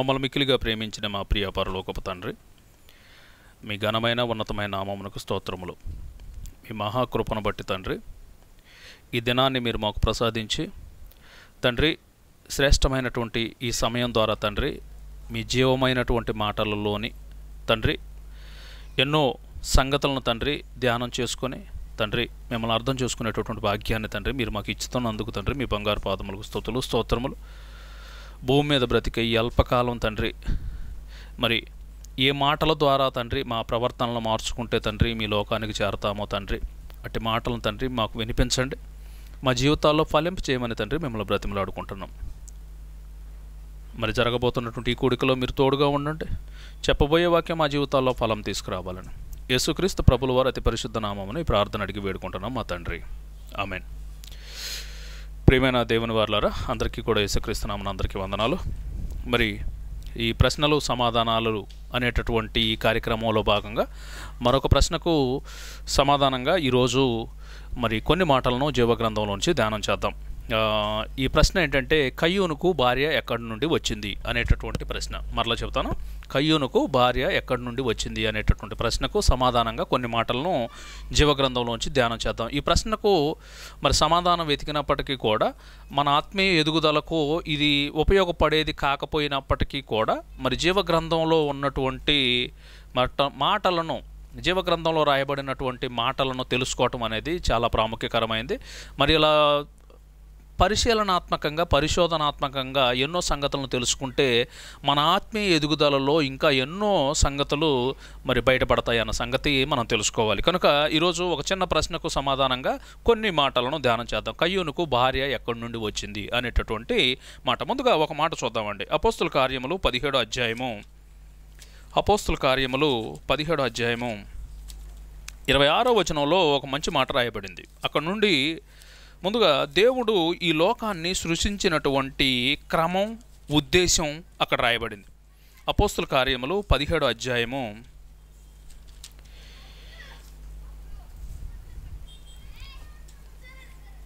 మమ్మల్ని మిక్కిలిగా ప్రేమించిన మా ప్రియ పరలోకపు తండ్రి మీ ఘనమైన ఉన్నతమైన నామమునకు స్తోత్రములు మీ మహాకృపను బట్టి తండ్రి ఈ దినాన్ని మీరు మాకు ప్రసాదించి తండ్రి శ్రేష్టమైనటువంటి ఈ సమయం ద్వారా తండ్రి మీ జీవమైనటువంటి మాటలలోని తండ్రి ఎన్నో సంగతులను తండ్రి ధ్యానం చేసుకొని తండ్రి మిమ్మల్ని అర్థం చేసుకునేటటువంటి భాగ్యాన్ని తండ్రి మీరు మాకు ఇచ్చుతున్నందుకు తండ్రి మీ బంగారు పాదములకు స్తోతులు స్తోత్రములు భూమి మీద బ్రతికే ఈ అల్పకాలం తండ్రి మరి ఏ మాటల ద్వారా తండ్రి మా ప్రవర్తనలు మార్చుకుంటే తండ్రి మీ లోకానికి చేరతామో తండ్రి అట్టి మాటలను తండ్రి మాకు వినిపించండి మా జీవితాల్లో ఫలింపు చేయమని తండ్రి మిమ్మల్ని బ్రతిమలాడుకుంటున్నాం మరి జరగబోతున్నటువంటి ఈ కోడికలో మీరు తోడుగా ఉండండి చెప్పబోయే వాక్యం మా జీవితాల్లో ఫలం తీసుకురావాలని యేసుక్రీస్తు ప్రభుల వారు అతి పరిశుద్ధ ప్రార్థన అడిగి వేడుకుంటున్నాం మా తండ్రి ఆమెన్ ప్రియమైన దేవుని వారులారా అందరికీ కూడా యేసుక్రీస్తున్నామని అందరికీ వందనాలు మరి ఈ ప్రశ్నలు సమాధానాలు అనేటటువంటి ఈ కార్యక్రమంలో భాగంగా మరొక ప్రశ్నకు సమాధానంగా ఈరోజు మరి కొన్ని మాటలను జీవగ్రంథంలోంచి ధ్యానం చేద్దాం ఈ ప్రశ్న ఏంటంటే కయ్యూనుకు భార్య ఎక్కడి నుండి వచ్చింది అనేటటువంటి ప్రశ్న మరలా చెబుతాను కయ్యూనుకు భార్య ఎక్కడి నుండి వచ్చింది అనేటటువంటి ప్రశ్నకు సమాధానంగా కొన్ని మాటలను జీవగ్రంథంలోంచి ధ్యానం చేద్దాం ఈ ప్రశ్నకు మరి సమాధానం వెతికినప్పటికీ కూడా మన ఆత్మీయ ఎదుగుదలకు ఇది ఉపయోగపడేది కాకపోయినప్పటికీ కూడా మరి జీవగ్రంథంలో ఉన్నటువంటి మట మాటలను జీవగ్రంథంలో రాయబడినటువంటి మాటలను తెలుసుకోవటం అనేది చాలా ప్రాముఖ్యకరమైంది మరి ఇలా పరిశీలనాత్మకంగా పరిశోధనాత్మకంగా ఎన్నో సంగతులను తెలుసుకుంటే మన ఆత్మీయ ఎదుగుదలలో ఇంకా ఎన్నో సంగతులు మరి బయటపడతాయి అన్న సంగతి మనం తెలుసుకోవాలి కనుక ఈరోజు ఒక చిన్న ప్రశ్నకు సమాధానంగా కొన్ని మాటలను ధ్యానం చేద్దాం కయ్యూనుకు భార్య ఎక్కడి నుండి వచ్చింది అనేటటువంటి మాట ముందుగా ఒక మాట చూద్దామండి అపోస్తుల కార్యములు పదిహేడో అధ్యాయము అపోస్తుల కార్యములు పదిహేడో అధ్యాయము ఇరవై ఆరో వచనంలో ఒక మంచి మాట రాయబడింది అక్కడ నుండి ముందుగా దేవుడు ఈ లోకాన్ని సృష్టించినటువంటి క్రమం ఉద్దేశం అక్కడ రాయబడింది అపోస్తుల కార్యములు పదిహేడు అధ్యాయము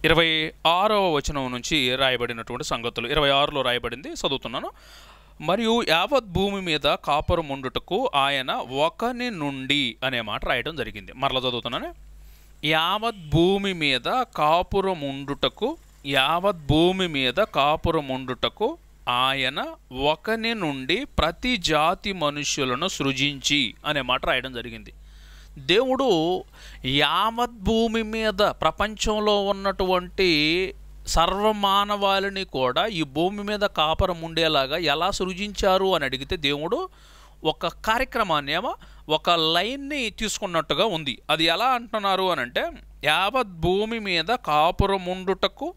ఇరవై ఆరవ వచనం నుంచి రాయబడినటువంటి సంగతులు ఇరవై ఆరులో రాయబడింది చదువుతున్నాను మరియు యావత్ భూమి మీద కాపురం ఉండుటకు ఆయన ఒకని నుండి అనే మాట రాయడం జరిగింది మరలా చదువుతున్నాను యావత్ భూమి మీద కాపురం ఉండుటకు యావత్ భూమి మీద కాపురం ఉండుటకు ఆయన ఒకని నుండి ప్రతి జాతి మనుషులను సృజించి అనే మాట రాయడం జరిగింది దేవుడు యావత్ భూమి మీద ప్రపంచంలో ఉన్నటువంటి సర్వమానవాళిని కూడా ఈ భూమి మీద కాపురం ఉండేలాగా ఎలా సృజించారు అని అడిగితే దేవుడు ఒక కార్యక్రమాన్ని ఏమో ఒక లైన్ని తీసుకున్నట్టుగా ఉంది అది ఎలా అంటున్నారు అని అంటే యావత్ భూమి మీద కాపురముండుటకు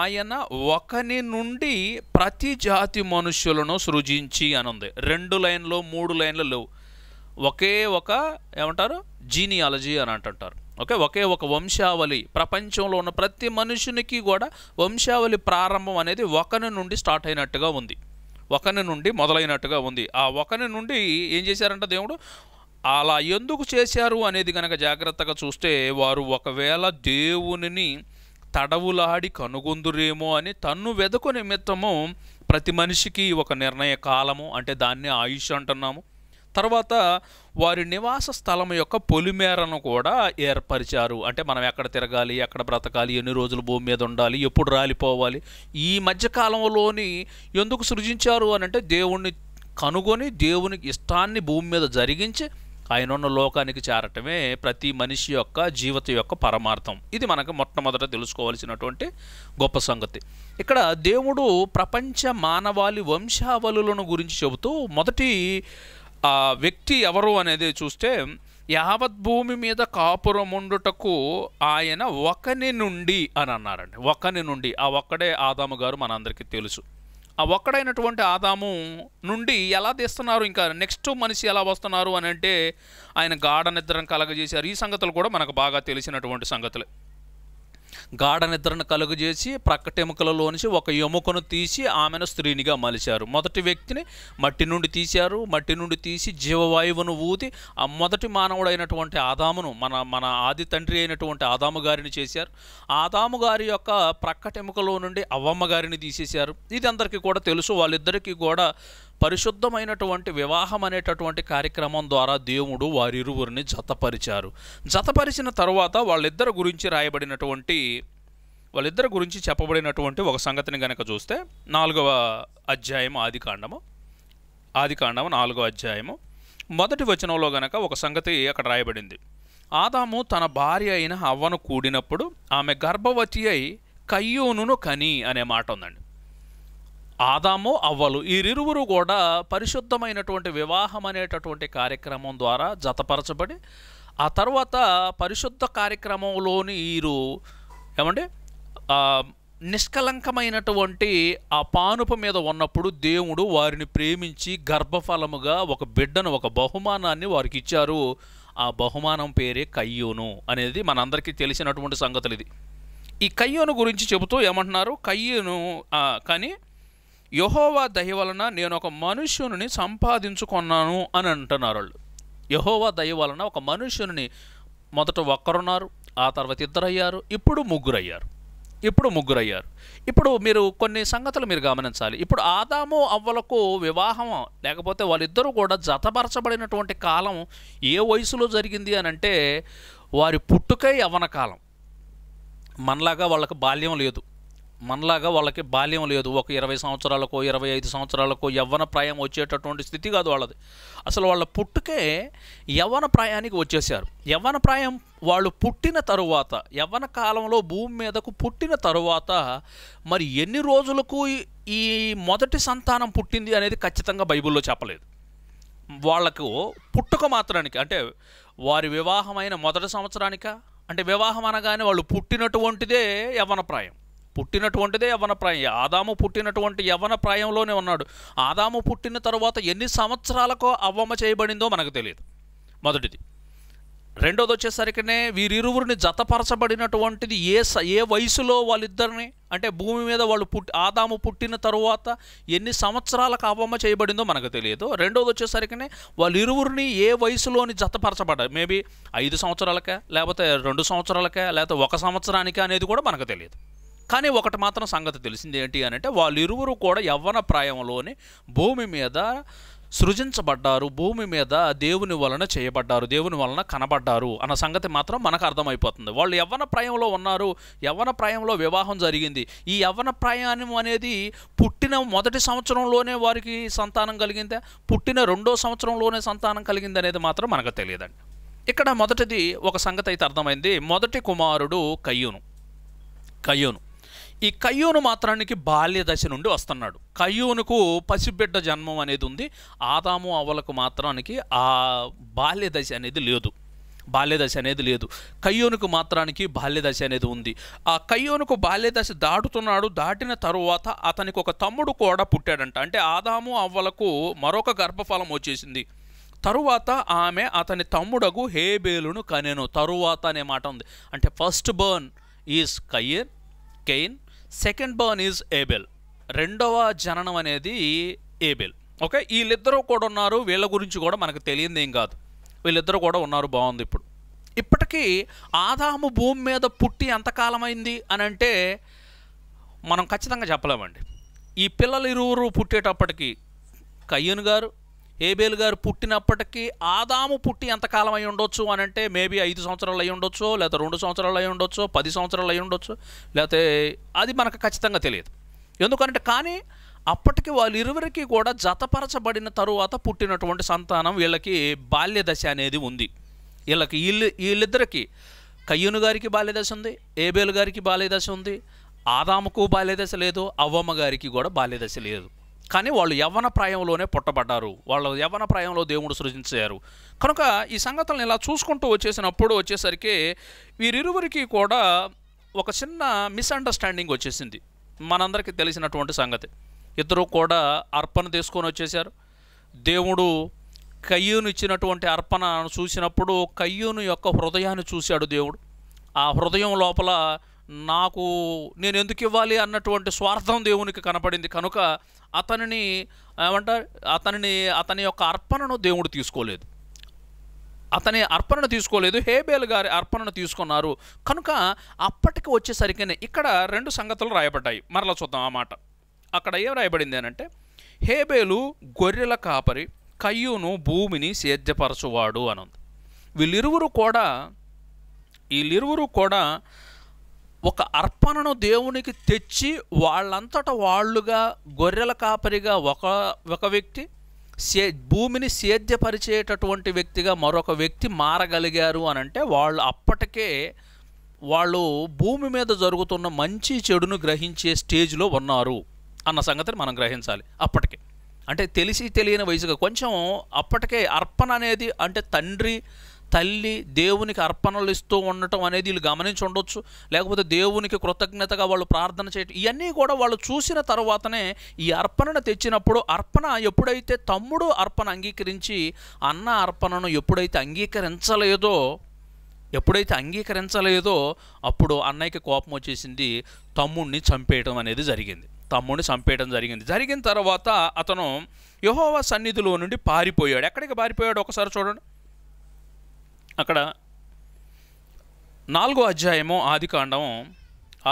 ఆయన ఒకని నుండి ప్రతి జాతి మనుషులను సృజించి అని ఉంది రెండు లైన్లు మూడు లైన్లు లేవు ఒకే ఒక ఏమంటారు జీనియాలజీ అని అంటుంటారు ఓకే ఒకే ఒక వంశావళి ప్రపంచంలో ఉన్న ప్రతి మనుషునికి కూడా వంశావళి ప్రారంభం అనేది ఒకని నుండి స్టార్ట్ అయినట్టుగా ఉంది ఒకని నుండి మొదలైనట్టుగా ఉంది ఆ ఒకని నుండి ఏం చేశారంట దేవుడు అలా ఎందుకు చేశారు అనేది కనుక జాగ్రత్తగా చూస్తే వారు ఒకవేళ దేవునిని తడవులాడి కనుగొందురేమో అని తన్ను వెదకు నిమిత్తము ప్రతి మనిషికి ఒక నిర్ణయ కాలము అంటే దాన్ని ఆయుష్ అంటున్నాము తర్వాత వారి నివాస స్థలం యొక్క పొలిమేరను కూడా ఏర్పరిచారు అంటే మనం ఎక్కడ తిరగాలి ఎక్కడ బ్రతకాలి ఎన్ని రోజులు భూమి మీద ఉండాలి ఎప్పుడు రాలిపోవాలి ఈ మధ్యకాలంలోని ఎందుకు సృజించారు అని అంటే దేవుణ్ణి కనుగొని దేవునికి ఇష్టాన్ని భూమి మీద జరిగించి ఆయన ఉన్న లోకానికి చేరటమే ప్రతి మనిషి యొక్క జీవిత యొక్క పరమార్థం ఇది మనకు మొట్టమొదట తెలుసుకోవాల్సినటువంటి గొప్ప సంగతి ఇక్కడ దేవుడు ప్రపంచ మానవాళి వంశావళులను గురించి చెబుతూ మొదటి ఆ వ్యక్తి ఎవరు అనేది చూస్తే యావత్ భూమి మీద కాపురముండుటకు ఆయన ఒకని నుండి అని అన్నారండి ఒకని నుండి ఆ ఒక్కడే ఆదాము గారు మనందరికీ తెలుసు ఆ ఒక్కడైనటువంటి ఆదాము నుండి ఎలా తీస్తున్నారు ఇంకా నెక్స్ట్ మనిషి ఎలా వస్తున్నారు అని అంటే ఆయన గాఢ నిద్రం కలగజేశారు ఈ సంగతులు కూడా మనకు బాగా తెలిసినటువంటి సంగతులే గాఢ నిద్రను కలుగజేసి ప్రక్కటెముకలలోంచి ఒక ఎముకను తీసి ఆమెను స్త్రీనిగా మలిచారు మొదటి వ్యక్తిని మట్టి నుండి తీశారు మట్టి నుండి తీసి జీవవాయువును ఊది ఆ మొదటి మానవుడైనటువంటి ఆదామును మన మన ఆది తండ్రి అయినటువంటి ఆదాము గారిని చేశారు ఆదాము గారి యొక్క ప్రక్కటెముకలో నుండి అవ్వమ్మ గారిని తీసేశారు ఇది అందరికీ కూడా తెలుసు వాళ్ళిద్దరికీ కూడా పరిశుద్ధమైనటువంటి వివాహం అనేటటువంటి కార్యక్రమం ద్వారా దేవుడు వారిరువురిని జతపరిచారు జతపరిచిన తర్వాత వాళ్ళిద్దరి గురించి రాయబడినటువంటి వాళ్ళిద్దరి గురించి చెప్పబడినటువంటి ఒక సంగతిని గనక చూస్తే నాలుగవ అధ్యాయం ఆది కాండము ఆది కాండము నాలుగవ అధ్యాయము మొదటి వచనంలో గనక ఒక సంగతి అక్కడ రాయబడింది ఆదాము తన భార్య అయిన అవ్వను కూడినప్పుడు ఆమె గర్భవతి అయి కయ్యూనును కని అనే మాట ఉందండి ఆదాము అవ్వలు వీరిరువురు కూడా పరిశుద్ధమైనటువంటి వివాహం అనేటటువంటి కార్యక్రమం ద్వారా జతపరచబడి ఆ తర్వాత పరిశుద్ధ కార్యక్రమంలోని వీరు ఏమండి నిష్కలంకమైనటువంటి ఆ పానుపు మీద ఉన్నప్పుడు దేవుడు వారిని ప్రేమించి గర్భఫలముగా ఒక బిడ్డను ఒక బహుమానాన్ని వారికి ఇచ్చారు ఆ బహుమానం పేరే కయ్యూను అనేది మనందరికీ తెలిసినటువంటి సంగతులు ఇది ఈ కయ్యూను గురించి చెబుతూ ఏమంటున్నారు కయ్యూను కానీ యహోవా దయ వలన నేను ఒక మనుష్యుని సంపాదించుకున్నాను అని అంటున్నారు వాళ్ళు యహోవా దయ వలన ఒక మనుష్యుని మొదట ఒక్కరున్నారు ఆ తర్వాత ఇద్దరయ్యారు ఇప్పుడు ముగ్గురయ్యారు ఇప్పుడు ముగ్గురయ్యారు ఇప్పుడు మీరు కొన్ని సంగతులు మీరు గమనించాలి ఇప్పుడు ఆదాము అవ్వలకు వివాహం లేకపోతే వాళ్ళిద్దరూ కూడా జతపరచబడినటువంటి కాలం ఏ వయసులో జరిగింది అని అంటే వారి పుట్టుకే యవ్వన కాలం మనలాగా వాళ్ళకి బాల్యం లేదు మనలాగా వాళ్ళకి బాల్యం లేదు ఒక ఇరవై సంవత్సరాలకో ఇరవై ఐదు సంవత్సరాలకో యవ్వన ప్రాయం వచ్చేటటువంటి స్థితి కాదు వాళ్ళది అసలు వాళ్ళ పుట్టుకే యవ్వన ప్రాయానికి వచ్చేసారు యవ్వన ప్రాయం వాళ్ళు పుట్టిన తరువాత యవ్వన కాలంలో భూమి మీదకు పుట్టిన తరువాత మరి ఎన్ని రోజులకు ఈ మొదటి సంతానం పుట్టింది అనేది ఖచ్చితంగా బైబిల్లో చెప్పలేదు వాళ్ళకు పుట్టుక మాత్రానికి అంటే వారి వివాహమైన మొదటి సంవత్సరానిక అంటే వివాహం అనగానే వాళ్ళు పుట్టినటువంటిదే యవ్వన ప్రాయం పుట్టినటువంటిదే యవన ప్రాయం ఆదాము పుట్టినటువంటి యవన ప్రాయంలోనే ఉన్నాడు ఆదాము పుట్టిన తర్వాత ఎన్ని సంవత్సరాలకో అవ్వమ చేయబడిందో మనకు తెలియదు మొదటిది రెండోది వచ్చేసరికినే వీరిరువురిని జతపరచబడినటువంటిది ఏ ఏ వయసులో వాళ్ళిద్దరిని అంటే భూమి మీద వాళ్ళు పుట్టి ఆదాము పుట్టిన తరువాత ఎన్ని సంవత్సరాలకు అవమ్మ చేయబడిందో మనకు తెలియదు రెండోది వచ్చేసరికినే వాళ్ళిరువురిని ఏ వయసులోని జతపరచబడ్డారు మేబీ ఐదు సంవత్సరాలకే లేకపోతే రెండు సంవత్సరాలకే లేకపోతే ఒక సంవత్సరానికే అనేది కూడా మనకు తెలియదు కానీ ఒకటి మాత్రం సంగతి తెలిసింది ఏంటి అని అంటే వాళ్ళిరువురు కూడా యవ్వన ప్రాయంలోనే భూమి మీద సృజించబడ్డారు భూమి మీద దేవుని వలన చేయబడ్డారు దేవుని వలన కనబడ్డారు అన్న సంగతి మాత్రం మనకు అర్థమైపోతుంది వాళ్ళు యవ్వన ప్రాయంలో ఉన్నారు యవ్వన ప్రాయంలో వివాహం జరిగింది ఈ యవ్వన ప్రాయాణం అనేది పుట్టిన మొదటి సంవత్సరంలోనే వారికి సంతానం కలిగిందా పుట్టిన రెండో సంవత్సరంలోనే సంతానం కలిగింది అనేది మాత్రం మనకు తెలియదండి ఇక్కడ మొదటిది ఒక సంగతి అయితే అర్థమైంది మొదటి కుమారుడు కయ్యూను కయ్యూను ఈ కయ్యూను మాత్రానికి బాల్య దశ నుండి వస్తున్నాడు కయ్యూనుకు పసిబిడ్డ జన్మం అనేది ఉంది ఆదాము అవలకు మాత్రానికి ఆ బాల్య దశ అనేది లేదు బాల్యదశ అనేది లేదు కయ్యోనుకు మాత్రానికి బాల్యదశ అనేది ఉంది ఆ కయ్యోనుకు బాల్యదశ దాటుతున్నాడు దాటిన తరువాత అతనికి ఒక తమ్ముడు కూడా పుట్టాడంట అంటే ఆదాము అవ్వలకు మరొక గర్భఫలం వచ్చేసింది తరువాత ఆమె అతని తమ్ముడగు హేబేలును కనెను తరువాత అనే మాట ఉంది అంటే ఫస్ట్ బర్న్ ఈజ్ కయ్యన్ Cain second born is Abel రెండవ జననం అనేది ఏబెల్ ఓకే వీళ్ళిద్దరూ కూడా ఉన్నారు వీళ్ళ గురించి కూడా మనకు తెలియంది ఏం కాదు వీళ్ళిద్దరూ కూడా ఉన్నారు బాగుంది ఇప్పుడు ఇప్పటికీ ఆదాము భూమి మీద పుట్టి ఎంతకాలమైంది అని అంటే మనం ఖచ్చితంగా చెప్పలేమండి ఈ పిల్లలు ఇరువురు పుట్టేటప్పటికి కయ్యన్ గారు ఏబేల్ గారు పుట్టినప్పటికీ ఆదాము పుట్టి ఎంతకాలం అయి ఉండొచ్చు అని అంటే మేబీ ఐదు సంవత్సరాలు అయి ఉండొచ్చు లేకపోతే రెండు సంవత్సరాలు అయి ఉండొచ్చు పది సంవత్సరాలు అయి ఉండొచ్చు లేకపోతే అది మనకు ఖచ్చితంగా తెలియదు ఎందుకంటే కానీ అప్పటికి వాళ్ళు ఇరువురికి కూడా జతపరచబడిన తరువాత పుట్టినటువంటి సంతానం వీళ్ళకి బాల్యదశ అనేది ఉంది వీళ్ళకి వీళ్ళు వీళ్ళిద్దరికి కయ్యూను గారికి బాల్యదశ ఉంది ఏబేలు గారికి బాల్యదశ ఉంది ఆదాముకు బాల్యదశ లేదు అవ్వమ్మ గారికి కూడా బాల్యదశ లేదు కానీ వాళ్ళు యవ్వన ప్రాయంలోనే పుట్టబడ్డారు వాళ్ళు యవ్వన ప్రాయంలో దేవుడు సృజించారు కనుక ఈ సంగతులను ఇలా చూసుకుంటూ వచ్చేసినప్పుడు వచ్చేసరికి వీరిరువురికి కూడా ఒక చిన్న మిస్అండర్స్టాండింగ్ వచ్చేసింది మనందరికీ తెలిసినటువంటి సంగతి ఇద్దరు కూడా అర్పణ తీసుకొని వచ్చేసారు దేవుడు కయ్యూను ఇచ్చినటువంటి అర్పణను చూసినప్పుడు కయ్యూను యొక్క హృదయాన్ని చూశాడు దేవుడు ఆ హృదయం లోపల నాకు నేను ఎందుకు ఇవ్వాలి అన్నటువంటి స్వార్థం దేవునికి కనపడింది కనుక అతనిని ఏమంటారు అతనిని అతని యొక్క అర్పణను దేవుడు తీసుకోలేదు అతని అర్పణను తీసుకోలేదు హేబేల్ గారి అర్పణను తీసుకున్నారు కనుక అప్పటికి వచ్చేసరికి ఇక్కడ రెండు సంగతులు రాయబడ్డాయి మరలా చూద్దాం ఆ మాట అక్కడ ఏం రాయబడింది అంటే హేబేలు గొర్రెల కాపరి కయ్యూను భూమిని సేద్యపరచువాడు ఉంది వీళ్ళిరువురు కూడా వీళ్ళిరువురు కూడా ఒక అర్పణను దేవునికి తెచ్చి వాళ్ళంతట వాళ్ళుగా గొర్రెల కాపరిగా ఒక ఒక వ్యక్తి సే భూమిని సేద్యపరిచేటటువంటి వ్యక్తిగా మరొక వ్యక్తి మారగలిగారు అని అంటే వాళ్ళు అప్పటికే వాళ్ళు భూమి మీద జరుగుతున్న మంచి చెడును గ్రహించే స్టేజ్లో ఉన్నారు అన్న సంగతిని మనం గ్రహించాలి అప్పటికే అంటే తెలిసి తెలియని వయసుగా కొంచెం అప్పటికే అర్పణ అనేది అంటే తండ్రి తల్లి దేవునికి అర్పణలు ఇస్తూ ఉండటం అనేది వీళ్ళు గమనించి ఉండొచ్చు లేకపోతే దేవునికి కృతజ్ఞతగా వాళ్ళు ప్రార్థన చేయటం ఇవన్నీ కూడా వాళ్ళు చూసిన తర్వాతనే ఈ అర్పణను తెచ్చినప్పుడు అర్పణ ఎప్పుడైతే తమ్ముడు అర్పణ అంగీకరించి అన్న అర్పణను ఎప్పుడైతే అంగీకరించలేదో ఎప్పుడైతే అంగీకరించలేదో అప్పుడు అన్నయ్యకి కోపం వచ్చేసింది తమ్ముడిని చంపేయటం అనేది జరిగింది తమ్ముడిని చంపేయడం జరిగింది జరిగిన తర్వాత అతను యహోవా సన్నిధిలో నుండి పారిపోయాడు ఎక్కడికి పారిపోయాడు ఒకసారి చూడండి అక్కడ నాలుగో అధ్యాయము ఆదికాండం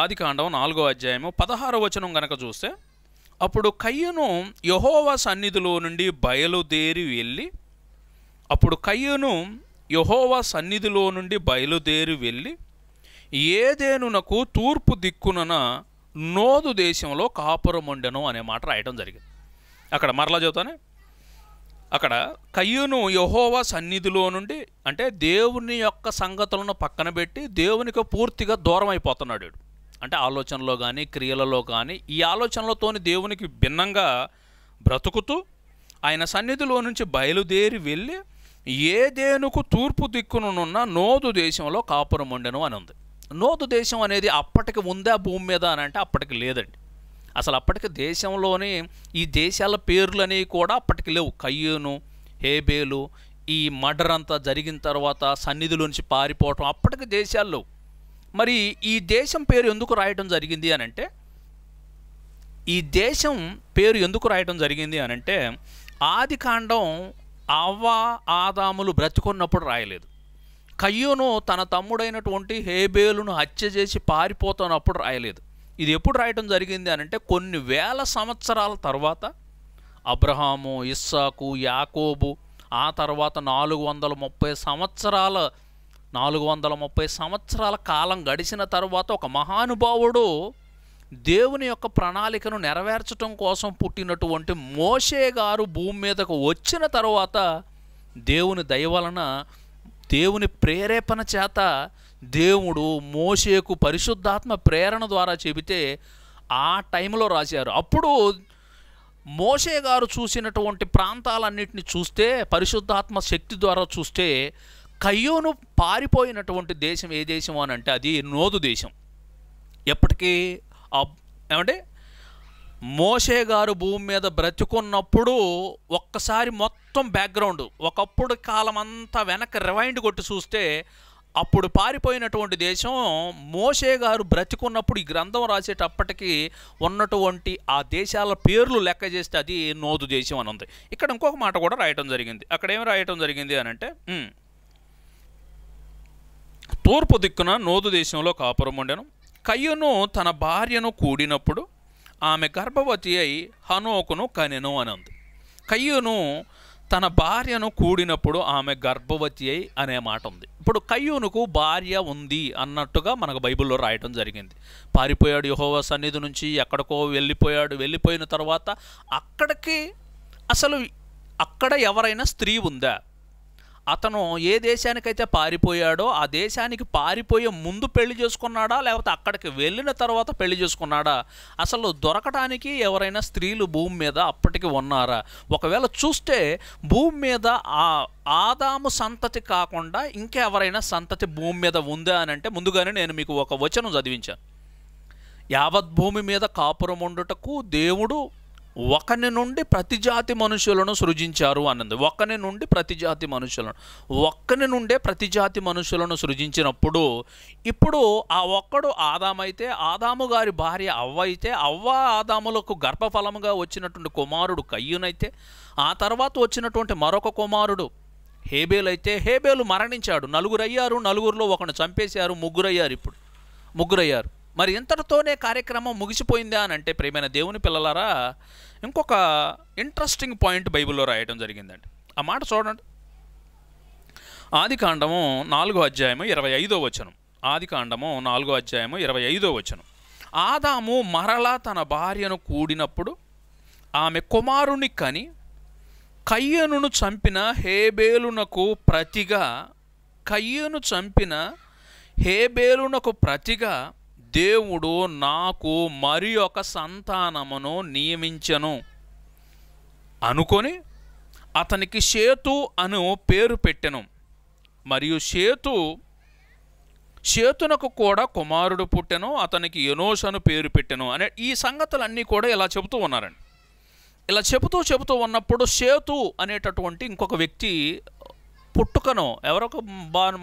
ఆదికాండం నాలుగో అధ్యాయము పదహారో వచనం గనక చూస్తే అప్పుడు కయ్యను యహోవా సన్నిధిలో నుండి బయలుదేరి వెళ్ళి అప్పుడు కయ్యను యహోవా సన్నిధిలో నుండి బయలుదేరి వెళ్ళి ఏదేనునకు తూర్పు దిక్కునన నోదు దేశంలో కాపురముండెను అనే మాట రాయడం జరిగింది అక్కడ మరలా చదువుతానే అక్కడ కయ్యూను యహోవా సన్నిధిలో నుండి అంటే దేవుని యొక్క సంగతులను పక్కన పెట్టి దేవునికి పూర్తిగా దూరం అయిపోతున్నాడు అంటే ఆలోచనలో కానీ క్రియలలో కానీ ఈ ఆలోచనలతోని దేవునికి భిన్నంగా బ్రతుకుతూ ఆయన సన్నిధిలో నుంచి బయలుదేరి వెళ్ళి ఏ దేనుకు తూర్పు దిక్కునున్న నోదు దేశంలో కాపురం ఉండెను అని ఉంది నోదు దేశం అనేది అప్పటికి ఉందా భూమి మీద అని అంటే అప్పటికి లేదండి అసలు అప్పటికి దేశంలోనే ఈ దేశాల పేర్లు అనేవి కూడా అప్పటికి లేవు కయ్యూను హేబేలు ఈ మర్డర్ అంతా జరిగిన తర్వాత సన్నిధిలోంచి పారిపోవటం అప్పటికి దేశాల్లో మరి ఈ దేశం పేరు ఎందుకు రాయటం జరిగింది అని అంటే ఈ దేశం పేరు ఎందుకు రాయటం జరిగింది అని అంటే ఆది కాండం అవ్వ ఆదాములు బ్రతుకున్నప్పుడు రాయలేదు కయ్యూను తన తమ్ముడైనటువంటి హేబేలును హత్య చేసి పారిపోతున్నప్పుడు రాయలేదు ఇది ఎప్పుడు రాయటం జరిగింది అని అంటే కొన్ని వేల సంవత్సరాల తర్వాత అబ్రహాము ఇస్సాకు యాకోబు ఆ తర్వాత నాలుగు వందల ముప్పై సంవత్సరాల నాలుగు వందల ముప్పై సంవత్సరాల కాలం గడిచిన తర్వాత ఒక మహానుభావుడు దేవుని యొక్క ప్రణాళికను నెరవేర్చడం కోసం పుట్టినటువంటి మోషే గారు భూమి మీదకు వచ్చిన తర్వాత దేవుని దయవలన వలన దేవుని ప్రేరేపణ చేత దేవుడు మోషేకు పరిశుద్ధాత్మ ప్రేరణ ద్వారా చెబితే ఆ టైంలో రాశారు అప్పుడు మోషే గారు చూసినటువంటి ప్రాంతాలన్నింటినీ చూస్తే పరిశుద్ధాత్మ శక్తి ద్వారా చూస్తే కయ్యోను పారిపోయినటువంటి దేశం ఏ దేశం అని అంటే అది నోదు దేశం ఎప్పటికీ ఏమంటే మోషే గారు భూమి మీద బ్రతుకున్నప్పుడు ఒక్కసారి మొత్తం బ్యాక్గ్రౌండ్ ఒకప్పుడు కాలం అంతా వెనక రివైండ్ కొట్టి చూస్తే అప్పుడు పారిపోయినటువంటి దేశం మోషే గారు బ్రతికున్నప్పుడు ఈ గ్రంథం రాసేటప్పటికి ఉన్నటువంటి ఆ దేశాల పేర్లు లెక్క చేస్తే అది నోదు దేశం అని ఉంది ఇక్కడ ఇంకొక మాట కూడా రాయటం జరిగింది అక్కడ ఏమి రాయటం జరిగింది అని అంటే తూర్పు దిక్కున నోదు దేశంలో కాపురం ఉండను కయ్యను తన భార్యను కూడినప్పుడు ఆమె గర్భవతి అయి హనోకును కనెను అనంది కయ్యూను తన భార్యను కూడినప్పుడు ఆమె గర్భవతి అయి అనే మాట ఉంది ఇప్పుడు కయ్యూనుకు భార్య ఉంది అన్నట్టుగా మనకు బైబిల్లో రాయటం జరిగింది పారిపోయాడు యహోవ సన్నిధి నుంచి ఎక్కడికో వెళ్ళిపోయాడు వెళ్ళిపోయిన తర్వాత అక్కడికి అసలు అక్కడ ఎవరైనా స్త్రీ ఉందా అతను ఏ దేశానికైతే పారిపోయాడో ఆ దేశానికి పారిపోయే ముందు పెళ్లి చేసుకున్నాడా లేకపోతే అక్కడికి వెళ్ళిన తర్వాత పెళ్లి చేసుకున్నాడా అసలు దొరకటానికి ఎవరైనా స్త్రీలు భూమి మీద అప్పటికి ఉన్నారా ఒకవేళ చూస్తే భూమి మీద ఆ ఆదాము సంతతి కాకుండా ఇంకెవరైనా సంతతి భూమి మీద ఉందా అని అంటే ముందుగానే నేను మీకు ఒక వచనం చదివించాను యావత్ భూమి మీద కాపురం ఉండుటకు దేవుడు ఒకని నుండి ప్రతి జాతి మనుషులను సృజించారు అన్నది ఒకని నుండి ప్రతి జాతి మనుషులను ఒక్కని నుండే ప్రతి జాతి మనుషులను సృజించినప్పుడు ఇప్పుడు ఆ ఒక్కడు ఆదామైతే ఆదాము గారి భార్య అవ్వ అయితే అవ్వ ఆదాములకు గర్భఫలముగా వచ్చినటువంటి కుమారుడు కయ్యునైతే ఆ తర్వాత వచ్చినటువంటి మరొక కుమారుడు హేబేలు అయితే హేబేలు మరణించాడు నలుగురు అయ్యారు నలుగురిలో ఒకను చంపేశారు ముగ్గురయ్యారు ఇప్పుడు ముగ్గురయ్యారు మరి ఇంతటితోనే కార్యక్రమం ముగిసిపోయిందా అని అంటే ప్రేమైన దేవుని పిల్లలారా ఇంకొక ఇంట్రెస్టింగ్ పాయింట్ బైబిల్లో రాయడం జరిగిందండి ఆ మాట చూడండి ఆది కాండము నాలుగో అధ్యాయము ఇరవై ఐదో వచనం ఆది కాండము నాలుగో అధ్యాయము ఇరవై ఐదో వచనం ఆదాము మరలా తన భార్యను కూడినప్పుడు ఆమె కుమారుని కని కయ్యను చంపిన హేబేలునకు ప్రతిగా కయ్యను చంపిన హేబేలునకు ప్రతిగా దేవుడు నాకు మరి ఒక సంతానమును నియమించను అనుకొని అతనికి సేతు అను పేరు పెట్టెను మరియు సేతు చేతునకు కూడా కుమారుడు పుట్టెను అతనికి యనోష్ అను పేరు పెట్టెను అనే ఈ సంగతులన్నీ కూడా ఇలా చెబుతూ ఉన్నారండి ఇలా చెబుతూ చెబుతూ ఉన్నప్పుడు సేతు అనేటటువంటి ఇంకొక వ్యక్తి పుట్టుకను ఎవరికి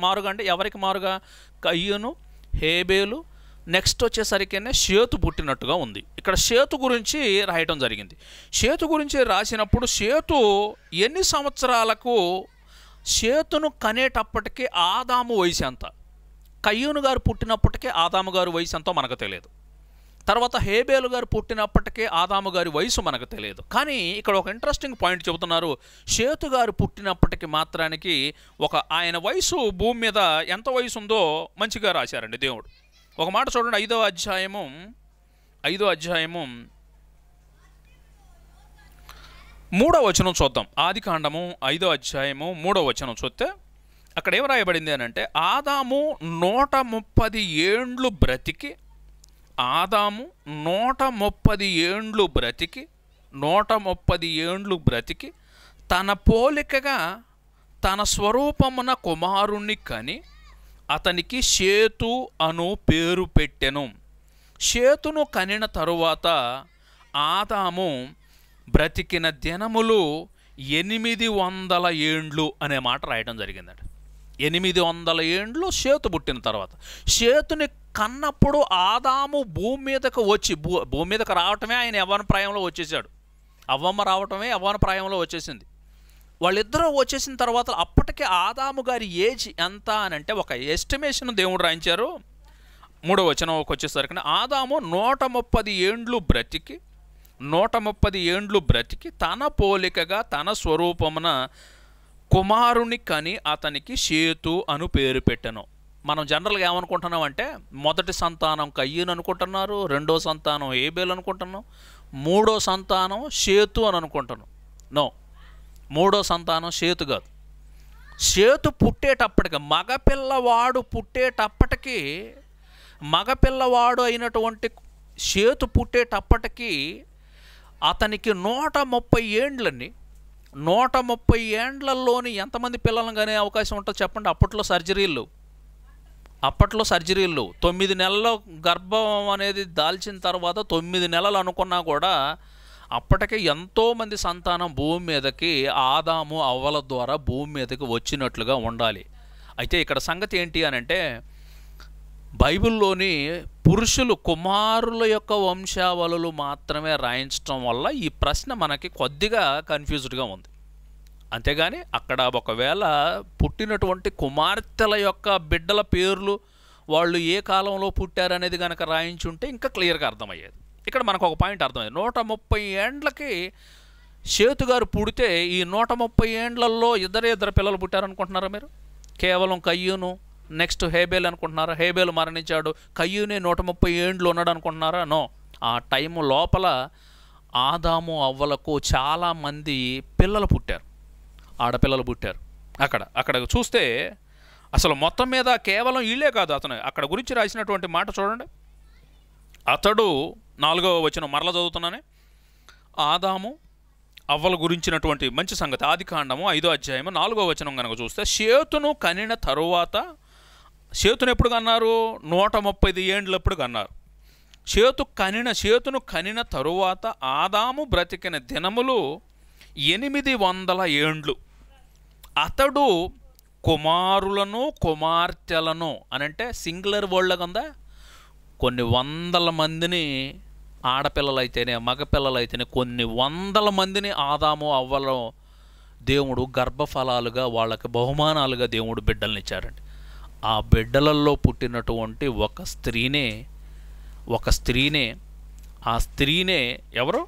మారుగా అంటే ఎవరికి మారుగా కయ్యను హేబేలు నెక్స్ట్ వచ్చేసరికనే షేతు పుట్టినట్టుగా ఉంది ఇక్కడ షేతు గురించి రాయటం జరిగింది షేతు గురించి రాసినప్పుడు షేతు ఎన్ని సంవత్సరాలకు షేతును కనేటప్పటికీ ఆదాము వయసు ఎంత కయ్యూను గారు పుట్టినప్పటికీ ఆదాము గారు వయసు ఎంతో మనకు తెలియదు తర్వాత హేబేలు గారు పుట్టినప్పటికీ ఆదాము గారి వయసు మనకు తెలియదు కానీ ఇక్కడ ఒక ఇంట్రెస్టింగ్ పాయింట్ చెబుతున్నారు షేతు గారు పుట్టినప్పటికి మాత్రానికి ఒక ఆయన వయసు భూమి మీద ఎంత వయసు ఉందో మంచిగా రాశారండి దేవుడు ఒక మాట చూడండి ఐదో అధ్యాయము ఐదో అధ్యాయము మూడో వచనం చూద్దాం ఆది కాండము ఐదో అధ్యాయము మూడో వచనం చూస్తే అక్కడ ఏం రాయబడింది అని అంటే ఆదాము నూట ముప్పది ఏండ్లు బ్రతికి ఆదాము నూట ముప్పది ఏండ్లు బ్రతికి నూట ముప్పది ఏండ్లు బ్రతికి తన పోలికగా తన స్వరూపమున కుమారుణ్ణి కానీ అతనికి షేతు అను పేరు పెట్టెను షేతును కనిన తరువాత ఆదాము బ్రతికిన దినములు ఎనిమిది వందల ఏండ్లు అనే మాట రాయడం జరిగిందట ఎనిమిది వందల ఏండ్లు షేతు పుట్టిన తర్వాత షేతుని కన్నప్పుడు ఆదాము భూమి మీదకు వచ్చి భూ భూమి మీదకు రావటమే ఆయన యవన ప్రాయంలో వచ్చేసాడు అవ్వమ్మ రావటమే యవన ప్రాయంలో వచ్చేసింది వాళ్ళిద్దరూ వచ్చేసిన తర్వాత అప్పటికే ఆదాము గారి ఏజ్ ఎంత అని అంటే ఒక ఎస్టిమేషన్ దేవుడు రాయించారు మూడో ఒక వచ్చేసరికి ఆదాము నూట ముప్పది ఏండ్లు బ్రతికి నూట ముప్పది ఏండ్లు బ్రతికి తన పోలికగా తన స్వరూపమున కుమారుని కని అతనికి సేతు అను పేరు పెట్టాను మనం జనరల్గా ఏమనుకుంటున్నాం అంటే మొదటి సంతానం కయ్యను అనుకుంటున్నారు రెండో సంతానం ఏబేలు అనుకుంటున్నాం మూడో సంతానం సేతు అని అనుకుంటున్నాం నో మూడో సంతానం సేతు కాదు సేతు పుట్టేటప్పటికి మగపిల్లవాడు పుట్టేటప్పటికీ మగపిల్లవాడు అయినటువంటి సేతు పుట్టేటప్పటికీ అతనికి నూట ముప్పై ఏండ్లని నూట ముప్పై ఏండ్లలోని ఎంతమంది పిల్లలను కానీ అవకాశం ఉంటుందో చెప్పండి అప్పట్లో సర్జరీలు అప్పట్లో సర్జరీలు తొమ్మిది నెలల్లో గర్భం అనేది దాల్చిన తర్వాత తొమ్మిది నెలలు అనుకున్నా కూడా అప్పటికే ఎంతోమంది సంతానం భూమి మీదకి ఆదాము అవ్వల ద్వారా భూమి మీదకి వచ్చినట్లుగా ఉండాలి అయితే ఇక్కడ సంగతి ఏంటి అని అంటే బైబిల్లోని పురుషులు కుమారుల యొక్క వంశావళులు మాత్రమే రాయించడం వల్ల ఈ ప్రశ్న మనకి కొద్దిగా కన్ఫ్యూజ్డ్గా ఉంది అంతేగాని అక్కడ ఒకవేళ పుట్టినటువంటి కుమార్తెల యొక్క బిడ్డల పేర్లు వాళ్ళు ఏ కాలంలో పుట్టారనేది కనుక రాయించుంటే ఇంకా క్లియర్గా అర్థమయ్యేది ఇక్కడ మనకు ఒక పాయింట్ అర్థమైంది నూట ముప్పై ఏండ్లకి సేతుగారు పుడితే ఈ నూట ముప్పై ఏండ్లలో ఇద్దరే ఇద్దరు పిల్లలు పుట్టారనుకుంటున్నారా మీరు కేవలం కయ్యూను నెక్స్ట్ హేబేల్ అనుకుంటున్నారా హేబేల్ మరణించాడు కయ్యూనే నూట ముప్పై ఏండ్లు ఉన్నాడు అనుకుంటున్నారా నో ఆ టైం లోపల ఆదాము అవ్వలకు చాలామంది పిల్లలు పుట్టారు ఆడపిల్లలు పుట్టారు అక్కడ అక్కడ చూస్తే అసలు మొత్తం మీద కేవలం ఇళ్ళే కాదు అతను అక్కడ గురించి రాసినటువంటి మాట చూడండి అతడు నాలుగవ వచనం మరల చదువుతున్నానే ఆదాము అవ్వల గురించినటువంటి మంచి సంగతి ఆది కాండము ఐదో అధ్యాయము నాలుగో వచనం కనుక చూస్తే చేతును కనిన తరువాత చేతును ఎప్పుడు కన్నారు నూట ముప్పై ఏండ్లప్పుడు కన్నారు చేతు కనిన చేతును కనిన తరువాత ఆదాము బ్రతికిన దినములు ఎనిమిది వందల ఏండ్లు అతడు కుమారులను కుమార్తెలను అనంటే సింగులర్ వరల్డ్ కదా కొన్ని వందల మందిని ఆడపిల్లలైతేనే మగపిల్లలైతేనే కొన్ని వందల మందిని ఆదాము అవ్వలం దేవుడు గర్భఫలాలుగా వాళ్ళకి బహుమానాలుగా దేవుడు బిడ్డలనిచ్చారండి ఆ బిడ్డలలో పుట్టినటువంటి ఒక స్త్రీనే ఒక స్త్రీనే ఆ స్త్రీనే ఎవరు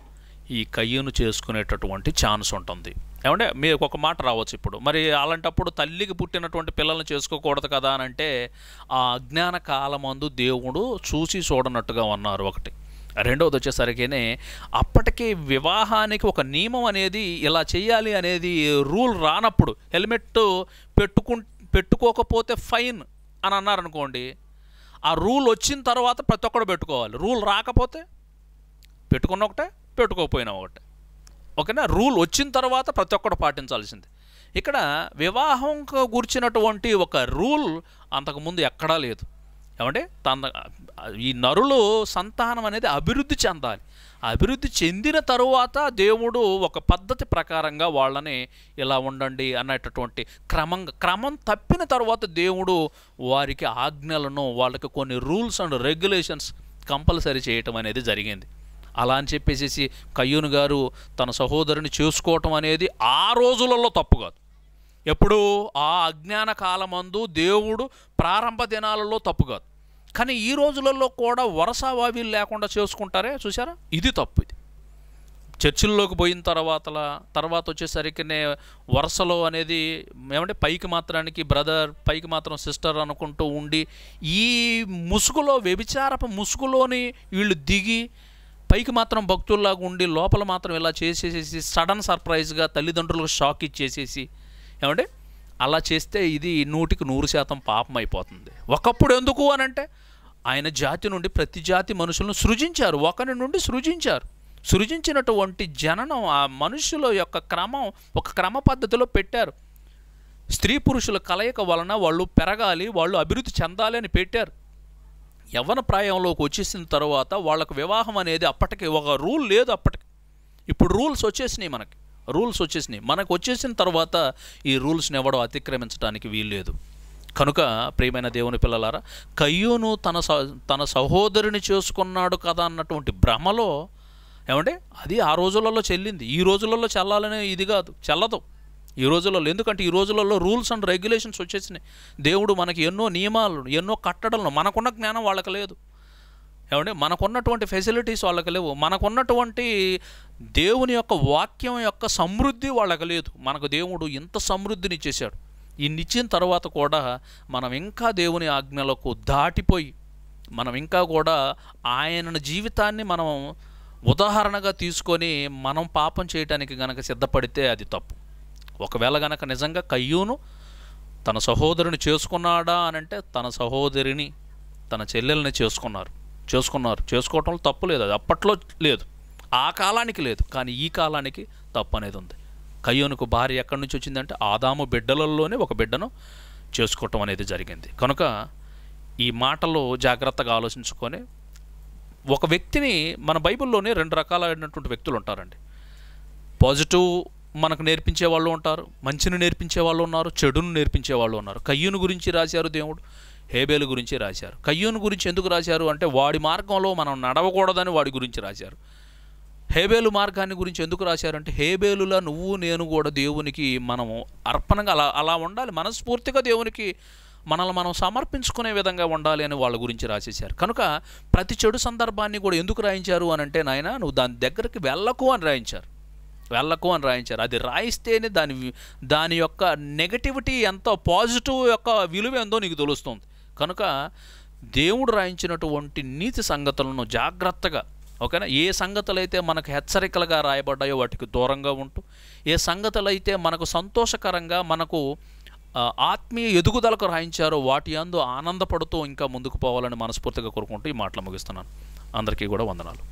ఈ కయ్యను చేసుకునేటటువంటి ఛాన్స్ ఉంటుంది ఏమంటే మీరు ఒక మాట రావచ్చు ఇప్పుడు మరి అలాంటప్పుడు తల్లికి పుట్టినటువంటి పిల్లల్ని చేసుకోకూడదు కదా అని అంటే ఆ అజ్ఞాన కాలమందు దేవుడు చూసి చూడనట్టుగా ఉన్నారు ఒకటి రెండవది వచ్చేసరికినే అప్పటికే వివాహానికి ఒక నియమం అనేది ఇలా చేయాలి అనేది రూల్ రానప్పుడు హెల్మెట్ పెట్టుకు పెట్టుకోకపోతే ఫైన్ అని అన్నారనుకోండి ఆ రూల్ వచ్చిన తర్వాత ప్రతి ఒక్కడు పెట్టుకోవాలి రూల్ రాకపోతే పెట్టుకున్న ఒకటే పెట్టుకోకపోయినా ఒకటే ఓకేనా రూల్ వచ్చిన తర్వాత ప్రతి ఒక్కడు పాటించాల్సింది ఇక్కడ వివాహం గుర్చినటువంటి ఒక రూల్ అంతకుముందు ఎక్కడా లేదు ఏమంటే తన ఈ నరులు సంతానం అనేది అభివృద్ధి చెందాలి అభివృద్ధి చెందిన తరువాత దేవుడు ఒక పద్ధతి ప్రకారంగా వాళ్ళని ఇలా ఉండండి అనేటటువంటి క్రమంగా క్రమం తప్పిన తర్వాత దేవుడు వారికి ఆజ్ఞలను వాళ్ళకి కొన్ని రూల్స్ అండ్ రెగ్యులేషన్స్ కంపల్సరీ చేయటం అనేది జరిగింది అలా అని చెప్పేసి కయ్యూను గారు తన సహోదరుని చేసుకోవటం అనేది ఆ రోజులలో తప్పు కాదు ఎప్పుడు ఆ అజ్ఞాన కాలమందు దేవుడు ప్రారంభ దినాలలో తప్పు కాదు కానీ ఈ రోజులలో కూడా వరుస వావీలు లేకుండా చేసుకుంటారే చూసారా ఇది తప్పు ఇది చర్చిల్లోకి పోయిన తర్వాత తర్వాత వచ్చేసరికి వరుసలో అనేది ఏమంటే పైకి మాత్రానికి బ్రదర్ పైకి మాత్రం సిస్టర్ అనుకుంటూ ఉండి ఈ ముసుగులో వ్యభిచారపు ముసుగులోని వీళ్ళు దిగి పైకి మాత్రం భక్తుల్లాగా ఉండి లోపల మాత్రం ఇలా చేసేసేసి సడన్ సర్ప్రైజ్గా తల్లిదండ్రులకు షాక్ ఇచ్చేసేసి ఏమంటే అలా చేస్తే ఇది నూటికి నూరు శాతం పాపం అయిపోతుంది ఒకప్పుడు ఎందుకు అనంటే ఆయన జాతి నుండి ప్రతి జాతి మనుషులను సృజించారు ఒకరి నుండి సృజించారు సృజించినటువంటి జననం ఆ మనుషుల యొక్క క్రమం ఒక క్రమ పద్ధతిలో పెట్టారు స్త్రీ పురుషుల కలయిక వలన వాళ్ళు పెరగాలి వాళ్ళు అభివృద్ధి చెందాలి అని పెట్టారు యవ్వన ప్రాయంలోకి వచ్చేసిన తర్వాత వాళ్ళకు వివాహం అనేది అప్పటికి ఒక రూల్ లేదు అప్పటికి ఇప్పుడు రూల్స్ వచ్చేసినాయి మనకి రూల్స్ వచ్చేసినాయి మనకు వచ్చేసిన తర్వాత ఈ రూల్స్ని ఎవడో అతిక్రమించడానికి వీల్లేదు కనుక ప్రియమైన దేవుని పిల్లలారా కయ్యూను తన తన సహోదరుని చేసుకున్నాడు కదా అన్నటువంటి భ్రమలో ఏమంటే అది ఆ రోజులలో చెల్లింది ఈ రోజులలో చల్లాలనే ఇది కాదు చల్లదు ఈ రోజులలో ఎందుకంటే ఈ రోజులలో రూల్స్ అండ్ రెగ్యులేషన్స్ వచ్చేసినాయి దేవుడు మనకి ఎన్నో నియమాలను ఎన్నో కట్టడలను మనకున్న జ్ఞానం వాళ్ళకి లేదు ఏమంటే మనకున్నటువంటి ఫెసిలిటీస్ వాళ్ళకి లేవు మనకున్నటువంటి దేవుని యొక్క వాక్యం యొక్క సమృద్ధి వాళ్ళకి లేదు మనకు దేవుడు ఇంత సమృద్ధిని ఇచ్చేశాడు నిత్యం తర్వాత కూడా మనం ఇంకా దేవుని ఆజ్ఞలకు దాటిపోయి మనం ఇంకా కూడా ఆయన జీవితాన్ని మనం ఉదాహరణగా తీసుకొని మనం పాపం చేయటానికి గనక సిద్ధపడితే అది తప్పు ఒకవేళ గనక నిజంగా కయ్యూను తన సహోదరుని చేసుకున్నాడా అనంటే తన సహోదరిని తన చెల్లెల్ని చేసుకున్నారు చేసుకున్నారు చేసుకోవటంలో తప్పు లేదు అది అప్పట్లో లేదు ఆ కాలానికి లేదు కానీ ఈ కాలానికి తప్పు అనేది ఉంది కయ్యోనుకు భార్య ఎక్కడి నుంచి వచ్చిందంటే ఆదాము బిడ్డలలోనే ఒక బిడ్డను చేసుకోవటం అనేది జరిగింది కనుక ఈ మాటలు జాగ్రత్తగా ఆలోచించుకొని ఒక వ్యక్తిని మన బైబిల్లోనే రెండు రకాలైనటువంటి వ్యక్తులు ఉంటారండి పాజిటివ్ మనకు నేర్పించే వాళ్ళు ఉంటారు మంచిని నేర్పించే వాళ్ళు ఉన్నారు చెడును నేర్పించే వాళ్ళు ఉన్నారు కయ్యూను గురించి రాశారు దేవుడు హేబేలు గురించి రాశారు కయ్యూను గురించి ఎందుకు రాశారు అంటే వాడి మార్గంలో మనం నడవకూడదని వాడి గురించి రాశారు హేబేలు మార్గాన్ని గురించి ఎందుకు రాశారంటే హేబేలులా నువ్వు నేను కూడా దేవునికి మనము అర్పణగా అలా అలా ఉండాలి మనస్ఫూర్తిగా దేవునికి మనల్ని మనం సమర్పించుకునే విధంగా ఉండాలి అని వాళ్ళ గురించి రాసేశారు కనుక ప్రతి చెడు సందర్భాన్ని కూడా ఎందుకు రాయించారు అని అంటే నాయన నువ్వు దాని దగ్గరికి వెళ్ళకు అని రాయించారు వెళ్ళకు అని రాయించారు అది రాయిస్తేనే దాని దాని యొక్క నెగటివిటీ ఎంతో పాజిటివ్ యొక్క విలువ ఎంతో నీకు తెలుస్తుంది కనుక దేవుడు రాయించినటువంటి నీతి సంగతులను జాగ్రత్తగా ఓకేనా ఏ సంగతులైతే మనకు హెచ్చరికలుగా రాయబడ్డాయో వాటికి దూరంగా ఉంటూ ఏ సంగతులైతే మనకు సంతోషకరంగా మనకు ఆత్మీయ ఎదుగుదలకు రాయించారో వాటి అందు ఆనందపడుతూ ఇంకా ముందుకు పోవాలని మనస్ఫూర్తిగా కోరుకుంటూ ఈ మాటలు ముగిస్తున్నాను అందరికీ కూడా వందనాలు